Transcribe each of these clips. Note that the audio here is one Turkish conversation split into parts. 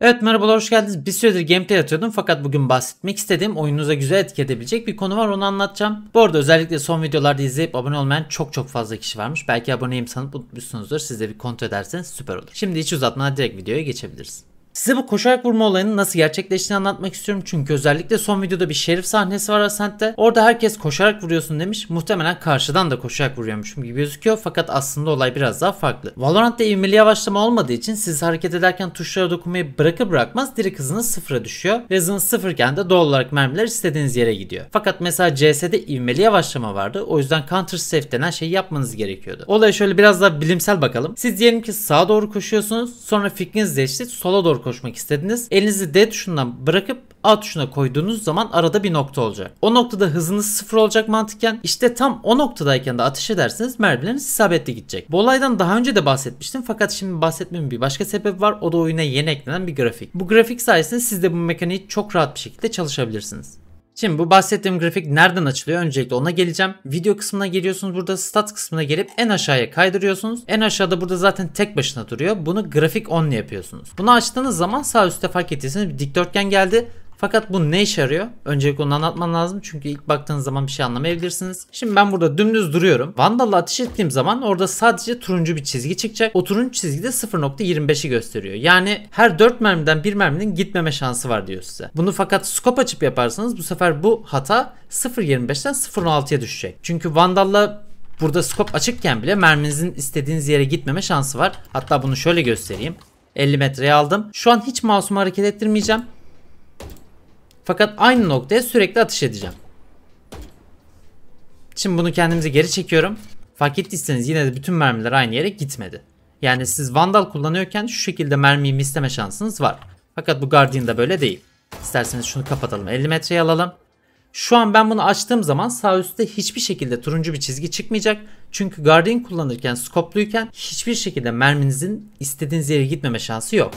Evet merhabalar hoş geldiniz. Bir süredir gameplay atıyordum fakat bugün bahsetmek istediğim oyununuza güzel etki edebilecek bir konu var onu anlatacağım. Bu arada özellikle son videolarda izleyip abone olmayan çok çok fazla kişi varmış. Belki aboneyim sanıp unutmuşsunuzdur. Siz de bir kontrol ederseniz süper olur. Şimdi hiç uzatmadan direkt videoya geçebiliriz. Size bu koşarak vurma olayının nasıl gerçekleştiğini anlatmak istiyorum. Çünkü özellikle son videoda bir şerif sahnesi var Ascent'te. Orada herkes koşarak vuruyorsun demiş. Muhtemelen karşıdan da koşarak vuruyormuşum gibi gözüküyor. Fakat aslında olay biraz daha farklı. Valorant'ta ivmeli yavaşlama olmadığı için siz hareket ederken tuşlara dokunmayı bırakır bırakmaz direkt hızınız sıfıra düşüyor. Ve hızınız sıfırken de doğal olarak mermiler istediğiniz yere gidiyor. Fakat mesela CS'de ivmeli yavaşlama vardı. O yüzden counter safe denen şeyi yapmanız gerekiyordu. Olaya şöyle biraz daha bilimsel bakalım. Siz diyelim ki sağa doğru koşuyorsunuz. Sonra fikriniz değişti. Sola doğru koşmak istediniz. Elinizi D tuşundan bırakıp A tuşuna koyduğunuz zaman arada bir nokta olacak. O noktada hızınız sıfır olacak mantıken işte tam o noktadayken de atış ederseniz mermileriniz isabetli gidecek. Bu olaydan daha önce de bahsetmiştim fakat şimdi bahsetmemin bir başka sebep var. O da oyuna yeni eklenen bir grafik. Bu grafik sayesinde siz de bu mekaniği çok rahat bir şekilde çalışabilirsiniz. Şimdi bu bahsettiğim grafik nereden açılıyor? Öncelikle ona geleceğim. Video kısmına geliyorsunuz. Burada stat kısmına gelip en aşağıya kaydırıyorsunuz. En aşağıda burada zaten tek başına duruyor. Bunu grafik only yapıyorsunuz. Bunu açtığınız zaman sağ üstte fark ettiyseniz bir dikdörtgen geldi. Fakat bu ne işe yarıyor? Öncelikle onu anlatman lazım çünkü ilk baktığınız zaman bir şey anlamayabilirsiniz. Şimdi ben burada dümdüz duruyorum. Vandal'la ateş ettiğim zaman orada sadece turuncu bir çizgi çıkacak. O turuncu çizgi de 0.25'i gösteriyor. Yani her 4 mermiden 1 merminin gitmeme şansı var diyor size. Bunu fakat scope açıp yaparsanız bu sefer bu hata 0.25'ten 0.6'ya düşecek. Çünkü Vandal'la Burada skop açıkken bile merminizin istediğiniz yere gitmeme şansı var. Hatta bunu şöyle göstereyim. 50 metreye aldım. Şu an hiç masum hareket ettirmeyeceğim. Fakat aynı noktaya sürekli atış edeceğim. Şimdi bunu kendimize geri çekiyorum. Fark ettiyseniz yine de bütün mermiler aynı yere gitmedi. Yani siz Vandal kullanıyorken şu şekilde mermiyi misleme şansınız var. Fakat bu Guardian'da böyle değil. İsterseniz şunu kapatalım 50 metreye alalım. Şu an ben bunu açtığım zaman sağ üstte hiçbir şekilde turuncu bir çizgi çıkmayacak. Çünkü Guardian kullanırken skopluyken hiçbir şekilde merminizin istediğiniz yere gitmeme şansı yok.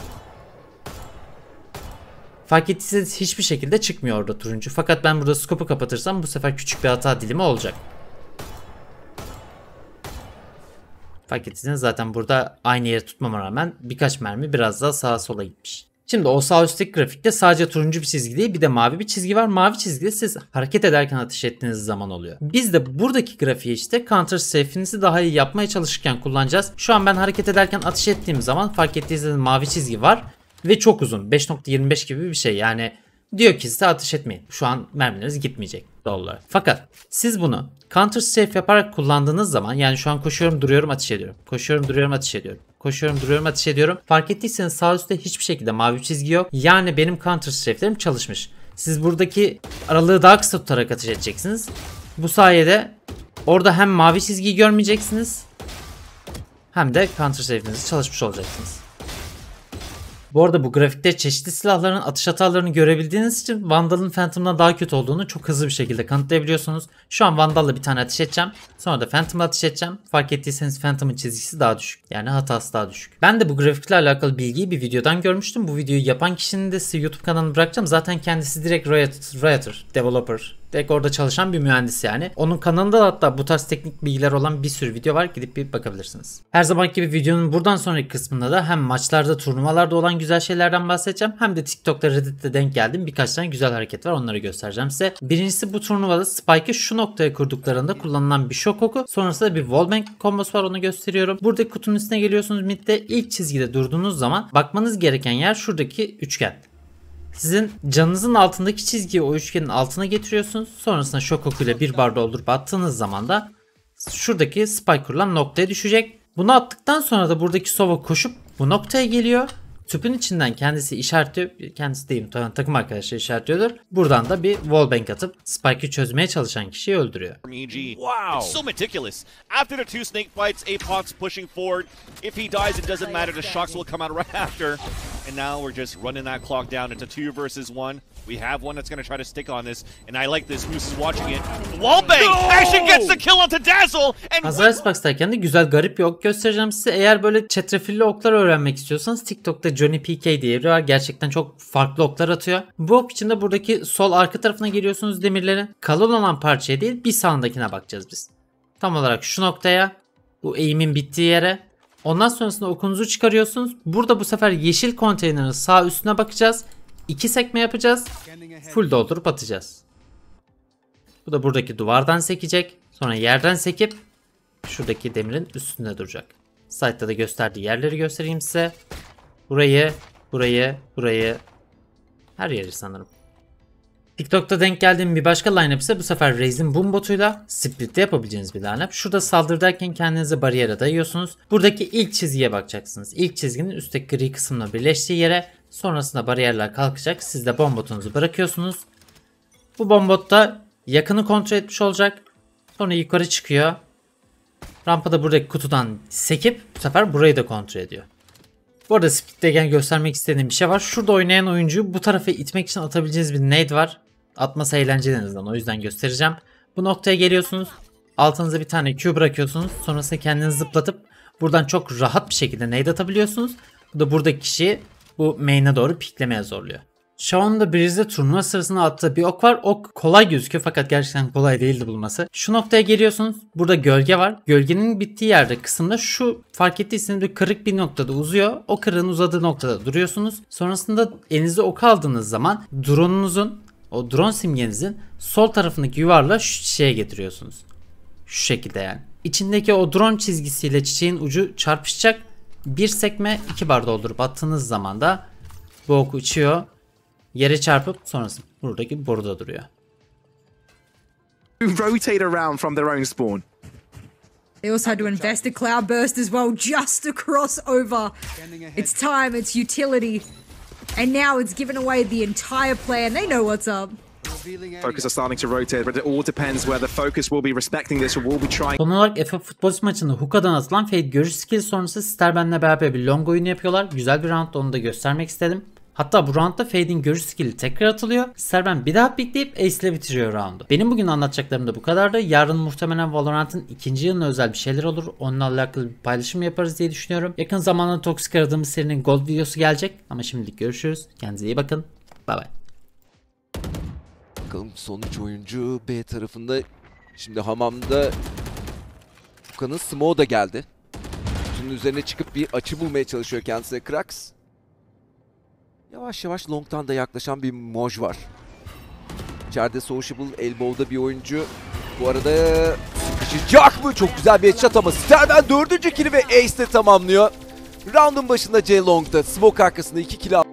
Fark ettiyseniz hiçbir şekilde çıkmıyor orada turuncu. Fakat ben burada skopu kapatırsam bu sefer küçük bir hata dilimi olacak. Fark ettiyseniz zaten burada aynı yere tutmama rağmen birkaç mermi biraz daha sağa sola gitmiş. Şimdi o sağ üstteki grafikte sadece turuncu bir çizgi değil bir de mavi bir çizgi var. Mavi çizgide siz hareket ederken ateş ettiğiniz zaman oluyor. Biz de buradaki grafiği işte counter safe'inizi daha iyi yapmaya çalışırken kullanacağız. Şu an ben hareket ederken ateş ettiğim zaman fark ettiğiniz mavi çizgi var. Ve çok uzun. 5.25 gibi bir şey. Yani diyor ki size atış etmeyin. Şu an mermileriniz gitmeyecek doğal Fakat siz bunu counter safe yaparak kullandığınız zaman yani şu an koşuyorum duruyorum atış ediyorum. Koşuyorum duruyorum atış ediyorum. Koşuyorum duruyorum atış ediyorum. Fark ettiyseniz sağ üstte hiçbir şekilde mavi çizgi yok. Yani benim counter safe'lerim çalışmış. Siz buradaki aralığı daha kısa tutarak atış edeceksiniz. Bu sayede orada hem mavi çizgiyi görmeyeceksiniz hem de counter safe'inizi çalışmış olacaksınız. Bu arada bu grafikte çeşitli silahların atış hatalarını görebildiğiniz için Vandal'ın Phantom'dan daha kötü olduğunu çok hızlı bir şekilde kanıtlayabiliyorsunuz. Şu an Vandal'la bir tane atış edeceğim. Sonra da Phantom'la atış edeceğim. Fark ettiyseniz Phantom'ın çizgisi daha düşük. Yani hatası daha düşük. Ben de bu grafikle alakalı bilgiyi bir videodan görmüştüm. Bu videoyu yapan kişinin de YouTube kanalını bırakacağım. Zaten kendisi direkt Riot, Rioter, developer direkt orada çalışan bir mühendis yani. Onun kanalında da hatta bu tarz teknik bilgiler olan bir sürü video var. Gidip bir bakabilirsiniz. Her zamanki gibi videonun buradan sonraki kısmında da hem maçlarda, turnuvalarda olan güzel şeylerden bahsedeceğim. Hem de TikTok'ta Reddit'te denk geldim. Birkaç tane güzel hareket var. Onları göstereceğim size. Birincisi bu turnuvada Spike'ı şu noktaya kurduklarında kullanılan bir şok oku. Sonrasında bir wallbang kombosu var. Onu gösteriyorum. Buradaki kutunun üstüne geliyorsunuz. Mid'de ilk çizgide durduğunuz zaman bakmanız gereken yer şuradaki üçgen. Sizin canınızın altındaki çizgiyi o üçgenin altına getiriyorsunuz. Sonrasında şok okuyla bir bar doldurup attığınız zaman da şuradaki spike kurulan noktaya düşecek. Bunu attıktan sonra da buradaki sova koşup bu noktaya geliyor. Tüpün içinden kendisi işaretliyor. Kendisi değil takım arkadaşı işaretliyordur. Buradan da bir wallbang atıp Spike'ı çözmeye çalışan kişiyi öldürüyor. Wow. so meticulous. After the two snake fights, Apox pushing forward. If he dies it doesn't matter. The shocks will come out right after and now we're just running that clock down. It's a two versus one. We have one that's going to try to stick on this, and I like this. Moose is watching it. Wallbang! No! Action gets the kill onto Dazzle! And Hazar Xbox'tayken de güzel garip bir ok göstereceğim size. Eğer böyle çetrefilli oklar öğrenmek istiyorsanız TikTok'ta Johnny PK diye biri var. Gerçekten çok farklı oklar atıyor. Bu ok için de buradaki sol arka tarafına giriyorsunuz demirlere. Kalın olan parçaya değil bir sağındakine bakacağız biz. Tam olarak şu noktaya, bu eğimin bittiği yere Ondan sonrasında okunuzu çıkarıyorsunuz. Burada bu sefer yeşil konteynerin sağ üstüne bakacağız. İki sekme yapacağız. Full doldurup atacağız. Bu da buradaki duvardan sekecek. Sonra yerden sekip şuradaki demirin üstünde duracak. Site'da da gösterdiği yerleri göstereyim size. Burayı, burayı, burayı. Her yeri sanırım. TikTok'ta denk geldiğim bir başka lineup ise bu sefer Raze'in boom botuyla split'te yapabileceğiniz bir lineup. Şurada saldırırken kendinize bariyer adayıyorsunuz. Buradaki ilk çizgiye bakacaksınız. İlk çizginin üstteki gri kısımla birleştiği yere sonrasında bariyerler kalkacak. Siz de bomb botunuzu bırakıyorsunuz. Bu bomb bot da yakını kontrol etmiş olacak. Sonra yukarı çıkıyor. Rampada buradaki kutudan sekip bu sefer burayı da kontrol ediyor. Bu arada Split'teyken göstermek istediğim bir şey var. Şurada oynayan oyuncuyu bu tarafa itmek için atabileceğiniz bir nade var. Atması eğlenceli en o yüzden göstereceğim. Bu noktaya geliyorsunuz. Altınıza bir tane Q bırakıyorsunuz. Sonrasında kendinizi zıplatıp buradan çok rahat bir şekilde nade atabiliyorsunuz. Bu da buradaki kişiyi bu main'e doğru piklemeye zorluyor. Shaun da Breeze'de turnuva sırasında attığı bir ok var. Ok kolay gözüküyor fakat gerçekten kolay değildi bulması. Şu noktaya geliyorsunuz. Burada gölge var. Gölgenin bittiği yerde kısımda şu fark ettiyseniz bir kırık bir noktada uzuyor. O kırığın uzadığı noktada duruyorsunuz. Sonrasında elinize ok aldığınız zaman drone'unuzun o drone simgenizin sol tarafındaki yuvarla şu şeye getiriyorsunuz. Şu şekilde yani. İçindeki o drone çizgisiyle çiçeğin ucu çarpışacak. Bir sekme iki bar doldurup attığınız zaman da bu oku uçuyor. Yere çarpıp sonrasında buradaki burada duruyor. Rotate around from their own spawn. They also had to invest a cloud burst as well just to cross over. It's time, it's utility. And now it's given away the entire plan. They know what's up. Focus are starting to rotate, but it all depends where the focus will be respecting this or will be trying. Son olarak Efe futbol maçında Huka'dan atılan Fade görüş skill sonrası Sterben'le beraber bir long oyunu yapıyorlar. Güzel bir round onu da göstermek istedim. Hatta bu roundda Fade'in görüş skill'i tekrar atılıyor. Serben bir daha pikleyip Ace ile bitiriyor roundu. Benim bugün anlatacaklarım da bu kadardı. Yarın muhtemelen Valorant'ın ikinci yılına özel bir şeyler olur. Onunla alakalı bir paylaşım yaparız diye düşünüyorum. Yakın zamanda Toksik aradığımız serinin Gold videosu gelecek. Ama şimdilik görüşürüz. Kendinize iyi bakın. Bay bay. Bakalım sonuç oyuncu B tarafında. Şimdi hamamda Furkan'ın smoke da geldi. Kutunun üzerine çıkıp bir açı bulmaya çalışıyor kendisi Krax. Yavaş yavaş long'tan da yaklaşan bir Moj var. İçeride Sociable, Elbow'da bir oyuncu. Bu arada sıkışacak mı? Çok güzel bir headshot ama Sterben dördüncü kili ve Ace de tamamlıyor. Round'un başında J Long'da smoke arkasında iki kill